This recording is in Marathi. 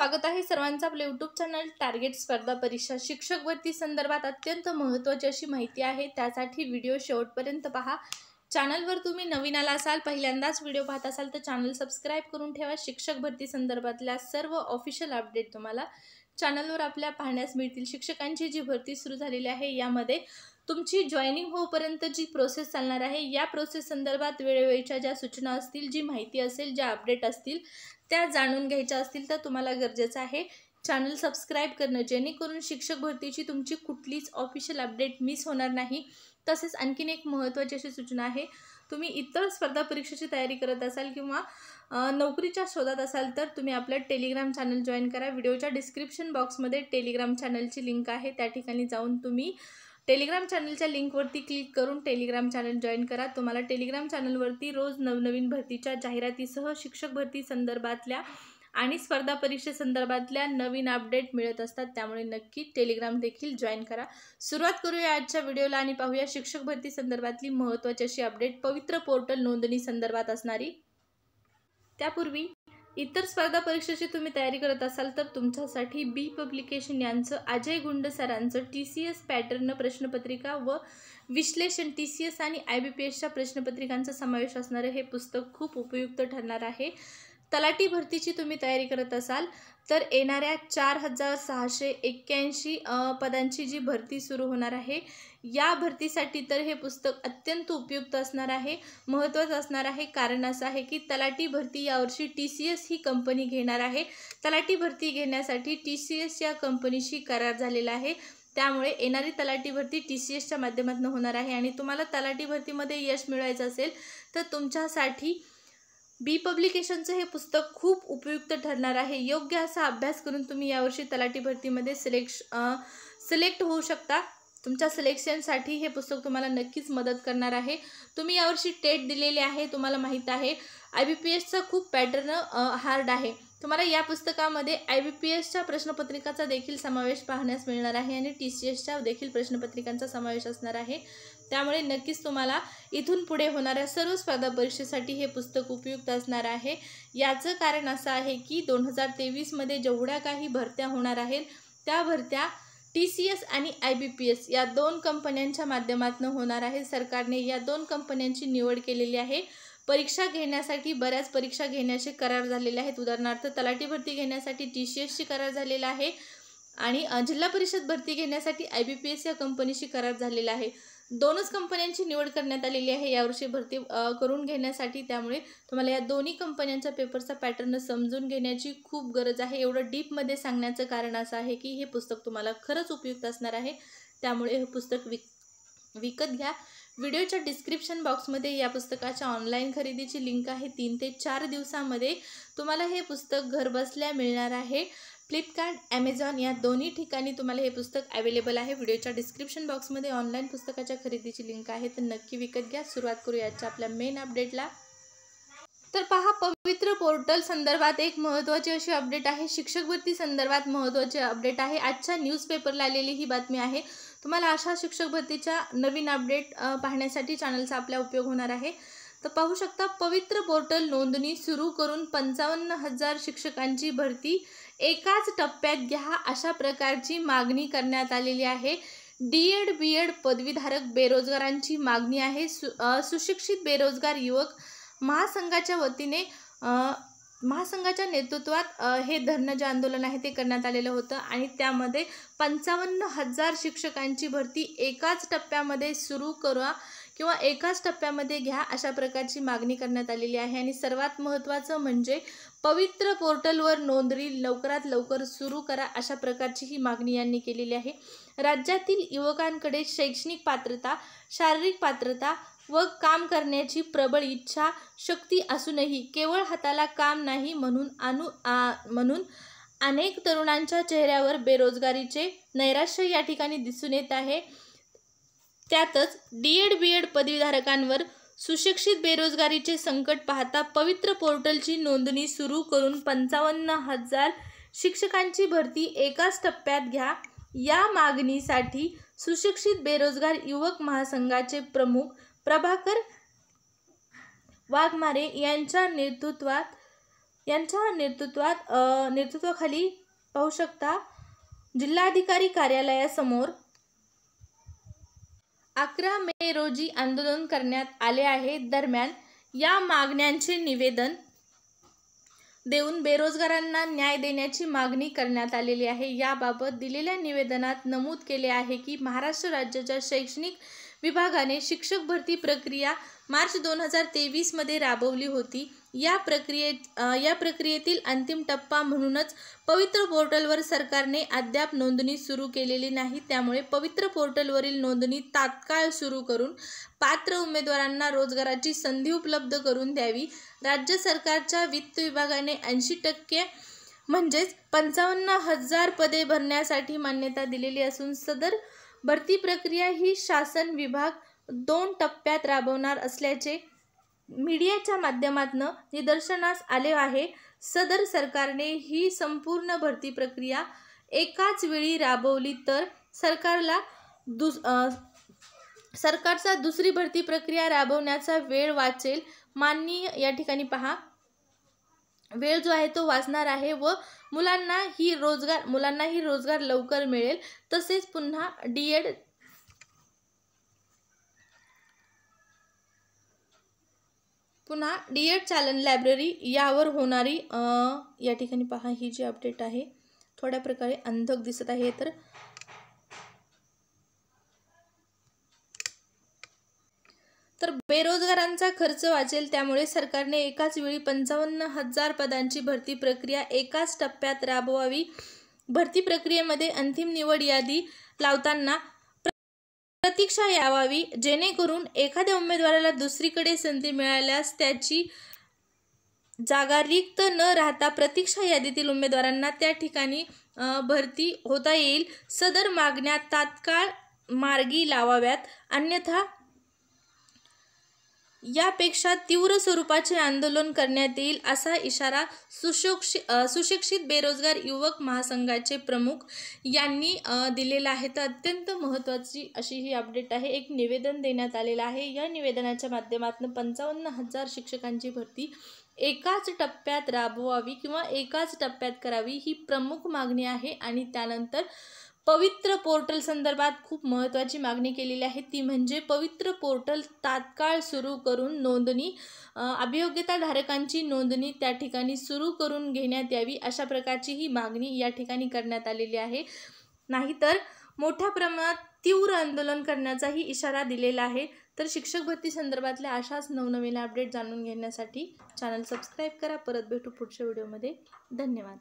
स्वागत आहे सर्वांचं आपलं यूट्यूब चॅनल टार्गेट स्पर्धा परीक्षा शिक्षक भरती संदर्भात अत्यंत महत्त्वाची अशी माहिती आहे त्यासाठी व्हिडिओ शेवटपर्यंत पहा चॅनलवर तुम्ही नवीन आला असाल पहिल्यांदाच व्हिडिओ पाहत असाल तर चॅनल सबस्क्राईब करून ठेवा शिक्षक भरती संदर्भातल्या सर्व ऑफिशियल अपडेट तुम्हाला चॅनलवर आपल्या पाहण्यास मिळतील शिक्षकांची जी भरती सुरू झालेली आहे यामध्ये तुमची जॉईनिंग होऊपर्यंत जी प्रोसेस चालणार आहे या प्रोसेस संदर्भात वेळोवेळीच्या ज्या सूचना असतील जी माहिती असेल ज्या अपडेट असतील त्या जाणून घ्यायच्या असतील तर तुम्हाला गरजेचं आहे चॅनल सबस्क्राईब करणं जेणेकरून शिक्षक भरतीची तुमची कुठलीच ऑफिशियल अपडेट मिस होणार नाही तसेच आणखीन एक महत्त्वाची अशी सूचना आहे तुम्ही इतर स्पर्धा परीक्षेची तयारी करत असाल किंवा नोकरीच्या शोधात असाल तर तुम्ही आपलं टेलिग्राम चॅनल जॉईन करा व्हिडिओच्या डिस्क्रिप्शन बॉक्समध्ये टेलिग्राम चॅनलची लिंक आहे त्या ठिकाणी जाऊन तुम्ही टेलिग्राम चॅनलच्या लिंकवरती क्लिक करून टेलिग्राम चॅनल जॉईन करा तुम्हाला टेलिग्राम चॅनलवरती रोज नवनवीन भरतीच्या जाहिरातीसह शिक्षक भरती संदर्भातल्या आणि स्पर्धा परीक्षेसंदर्भातल्या नवीन अपडेट मिळत असतात त्यामुळे नक्की टेलिग्राम देखील जॉईन करा सुरुवात करूया आजच्या व्हिडिओला आणि पाहूया शिक्षक भरती संदर्भातली महत्त्वाची अशी अपडेट पवित्र पोर्टल नोंदणी संदर्भात असणारी त्यापूर्वी इतर स्पर्धा परीक्षेची तुम्ही तयारी करत असाल तर तुमच्यासाठी बी पब्लिकेशन यांचं अजय गुंड सरांचं टी सी एस पॅटर्न प्रश्नपत्रिका व विश्लेषण टी सी एस आणि आय बी पी एसच्या प्रश्नपत्रिकांचा समावेश असणारं हे पुस्तक खूप उपयुक्त ठरणार आहे तलाठी भरतीची तुम्ही तयारी करत असाल तर येणाऱ्या चार हजार सहाशे एक्क्याऐंशी पदांची जी भरती सुरू होणार आहे या भरतीसाठी तर हे पुस्तक अत्यंत उपयुक्त असणार आहे महत्त्वाचं असणार आहे कारण असं आहे की तलाठी भरती यावर्षी टी सी एस ही कंपनी घेणार आहे तलाठी भरती घेण्यासाठी टी सी एस या कंपनीशी करार झालेला आहे त्यामुळे येणारी तलाठी भरती टी सी एसच्या माध्यमातून होणार आहे आणि तुम्हाला तलाटी भरतीमध्ये यश मिळवायचं असेल तर तुमच्यासाठी बी पब्लिकेशनचं हे पुस्तक खूप उपयुक्त ठरणार आहे योग्य असा अभ्यास करून तुम्ही यावर्षी तलाठी भरतीमध्ये सिलेक्श सिलेक्ट होऊ शकता तुमच्या सिलेक्शनसाठी हे पुस्तक तुम्हाला नक्कीच मदत करणार आहे तुम्ही यावर्षी टेट दिलेले आहे तुम्हाला माहीत आहे आय बी पी एसचा खूप पॅटर्न हार्ड आहे तुम्हाला या पुस्तकामध्ये आय बी पी एसच्या प्रश्नपत्रिकाचा देखील समावेश पाहण्यास मिळणार आहे आणि टी सी एसच्या देखील प्रश्नपत्रिकांचा समावेश असणार आहे त्यामुळे नक्कीच तुम्हाला इथून पुढे होणाऱ्या सर्व स्पर्धा परीक्षेसाठी हे पुस्तक उपयुक्त असणार आहे याचं कारण असं आहे की दोन हजार तेवीसमध्ये जेवढ्या काही भरत्या होणार आहेत त्या भरत्या टी सी एस आणि आय बी पी एस या दोन कंपन्यांच्या माध्यमातून होणार आहे सरकारने या दोन कंपन्यांची निवड केलेली आहे परीक्षा घेण्यासाठी बऱ्याच परीक्षा घेण्याचे करार झालेले आहेत उदाहरणार्थ तलाठी भरती घेण्यासाठी टी सी एसशी करार झालेला आहे आणि जिल्हा परिषद भरती घेण्यासाठी आय बी पी एस या कंपनीशी करार झालेला आहे दोनच कंपन्यांची निवड करण्यात आलेली आहे यावर्षी भरती करून घेण्यासाठी त्यामुळे तुम्हाला या दोन्ही कंपन्यांच्या पेपरचा पॅटर्न समजून घेण्याची खूप गरज आहे एवढं डीपमध्ये सांगण्याचं कारण असं आहे की हे पुस्तक तुम्हाला खरंच उपयुक्त असणार आहे त्यामुळे हे पुस्तक विक विकत घ्या व्हिडिओच्या डिस्क्रिप्शन बॉक्समध्ये या पुस्तकाच्या ऑनलाईन खरेदीची लिंक आहे तीन ते चार दिवसामध्ये तुम्हाला हे पुस्तक घरबसल्या मिळणार आहे फ्लिपकार्ट ॲमेझॉन या दोन्ही ठिकाणी तुम्हाला हे पुस्तक अवेलेबल आहे व्हिडिओच्या डिस्क्रिप्शन बॉक्समध्ये ऑनलाईन पुस्तकाच्या खरेदीची लिंक आहे तर नक्की विकत घ्या सुरुवात आजच्या आपल्या मेन अपडेटला तर पहा पवित्र पोर्टल संदर्भात एक महत्त्वाची अशी अपडेट आहे शिक्षक भरती संदर्भात महत्त्वाची अपडेट आहे आजच्या न्यूजपेपरला आलेली ही बातमी आहे तुम्हाला अशा शिक्षक भरतीच्या नवीन अपडेट पाहण्यासाठी चॅनलचा आपला उपयोग होणार आहे तर पाहू शकता पवित्र पोर्टल नोंदणी सुरू करून पंचावन्न हजार शिक्षकांची भरती एकाच टप्प्यात घ्या अशा प्रकारची मागणी करण्यात आलेली आहे डी एड बी एड पदवीधारक बेरोजगारांची मागणी आहे सु सुशिक्षित बेरोजगार युवक महासंघाच्या वतीने महासंघाच्या नेतृत्वात हे धरणं जे आंदोलन आहे ते करण्यात आलेलं होतं आणि त्यामध्ये पंचावन्न हजार शिक्षकांची भरती एकाच टप्प्यामध्ये सुरू करा किंवा एकाच टप्प्यामध्ये घ्या अशा प्रकारची मागणी करण्यात आलेली आहे आणि सर्वात महत्त्वाचं म्हणजे पवित्र पोर्टलवर नोंदणी लवकरात लवकर सुरू करा अशा प्रकारची ही मागणी यांनी केलेली आहे राज्यातील युवकांकडे शैक्षणिक पात्रता शारीरिक पात्रता व काम करण्याची प्रबळ इच्छा शक्ती असूनही केवळ हाताला काम नाही म्हणून अनु म्हणून अनेक तरुणांच्या चेहऱ्यावर बेरोजगारीचे नैराश्य या ठिकाणी दिसून येत आहे त्यातच डी एड बी एड पदवीधारकांवर सुशिक्षित बेरोजगारीचे संकट पाहता पवित्र पोर्टलची नोंदणी सुरू करून पंचावन्न हजार शिक्षकांची भरती एकाच टप्प्यात घ्या या मागणीसाठी सुशिक्षित बेरोजगार युवक महासंघाचे प्रमुख प्रभाकर वाघमारे यांच्या नेतृत्वात यांच्या नेतृत्वात नेतृत्वाखाली पाहू शकता जिल्हाधिकारी कार्यालयासमोर अकरा मे रोजी आंदोलन करण्यात आले आहे दरम्यान या मागण्यांचे निवेदन देऊन बेरोजगारांना न्याय देण्याची मागणी करण्यात आलेली आहे याबाबत दिलेल्या निवेदनात नमूद केले आहे की महाराष्ट्र राज्याच्या शैक्षणिक विभागाने शिक्षक भरती प्रक्रिया मार्च दोन हजार तेवीसमध्ये राबवली होती या प्रक्रिये या प्रक्रियेतील अंतिम टप्पा म्हणूनच पवित्र पोर्टलवर सरकारने अद्याप नोंदणी सुरू केलेली नाही त्यामुळे पवित्र पोर्टलवरील नोंदणी तात्काळ सुरू करून पात्र उमेदवारांना रोजगाराची संधी उपलब्ध करून द्यावी राज्य सरकारच्या वित्त विभागाने ऐंशी टक्के म्हणजेच पंचावन्न हजार पदे भरण्यासाठी मान्यता दिलेली असून सदर भरती प्रक्रिया ही शासन विभाग दोन टप्प्यात राबवणार असल्याचे मीडियाच्या माध्यमातून निदर्शनास आले आहे सदर सरकारने ही संपूर्ण भरती प्रक्रिया एकाच वेळी राबवली तर सरकारला दुस सरकारचा दुसरी भरती प्रक्रिया राबवण्याचा वेळ वाचेल माननीय या ठिकाणी पहा वेळ जो आहे तो वाचणार आहे व मुलांना ही रोजगार मुलांना ही रोजगार लवकर मिळेल तसेच पुन्हा डी एड पुन्हा डी एड चालन लायब्ररी यावर होणारी या ठिकाणी पहा ही जी अपडेट आहे थोड्या प्रकारे अंधक दिसत आहे तर तर बेरोजगारांचा खर्च वाचेल त्यामुळे सरकारने एकाच वेळी पंचावन्न हजार पदांची भरती प्रक्रिया एकाच टप्प्यात राबवावी भरती प्रक्रियेमध्ये अंतिम निवड यादी लावताना प्रतीक्षा यावावी जेणेकरून एखाद्या उमेदवाराला दुसरीकडे संधी मिळाल्यास त्याची जागा रिक्त न राहता प्रतीक्षा यादीतील उमेदवारांना त्या ठिकाणी भरती होता येईल सदर मागण्या तात्काळ मार्गी लावाव्यात अन्यथा यापेक्षा तीव्र स्वरूपाचे आंदोलन करण्यात येईल असा इशारा सुशोक्षि सुशिक्षित बेरोजगार युवक महासंघाचे प्रमुख यांनी दिलेला आहे तर अत्यंत महत्त्वाची अशी ही अपडेट आहे एक निवेदन देण्यात आलेलं आहे या निवेदनाच्या माध्यमातून पंचावन्न हजार शिक्षकांची भरती एकाच टप्प्यात राबवावी किंवा एकाच टप्प्यात करावी ही प्रमुख मागणी आहे आणि त्यानंतर पवित्र पोर्टल संदर्भात खूप महत्त्वाची मागणी केलेली आहे ती म्हणजे पवित्र पोर्टल तात्काळ सुरू करून नोंदणी अभियोग्यताधारकांची नोंदणी त्या ठिकाणी सुरू करून घेण्यात यावी अशा प्रकारची ही मागणी या ठिकाणी करण्यात आलेली आहे नाहीतर मोठ्या प्रमाणात तीव्र आंदोलन करण्याचाही इशारा दिलेला आहे तर शिक्षक भरती संदर्भातल्या अशाच नवनवीन अपडेट जाणून घेण्यासाठी चॅनल सबस्क्राईब करा परत भेटू पुढच्या व्हिडिओमध्ये धन्यवाद